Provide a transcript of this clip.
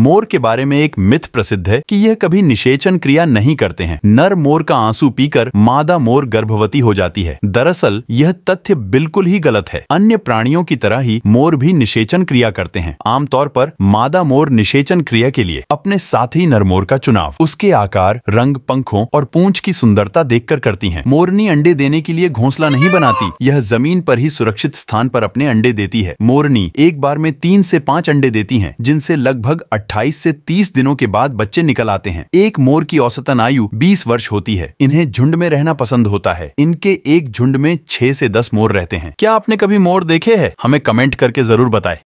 मोर के बारे में एक मिथ प्रसिद्ध है कि यह कभी निषेचन क्रिया नहीं करते हैं नर मोर का आंसू पीकर मादा मोर गर्भवती हो जाती है दरअसल यह तथ्य बिल्कुल ही गलत है अन्य प्राणियों की तरह ही मोर भी निषेचन क्रिया करते हैं आमतौर पर मादा मोर निषेचन क्रिया के लिए अपने साथी मोर का चुनाव उसके आकार रंग पंखों और पूंछ की सुंदरता देख कर करती है मोरनी अंडे देने के लिए घोंसला नहीं बनाती यह जमीन पर ही सुरक्षित स्थान पर अपने अंडे देती है मोरनी एक बार में तीन से पाँच अंडे देती है जिनसे लगभग अट्ठाईस से तीस दिनों के बाद बच्चे निकल आते हैं एक मोर की औसतन आयु बीस वर्ष होती है इन्हें झुंड में रहना पसंद होता है इनके एक झुंड में छह से दस मोर रहते हैं क्या आपने कभी मोर देखे है हमें कमेंट करके जरूर बताए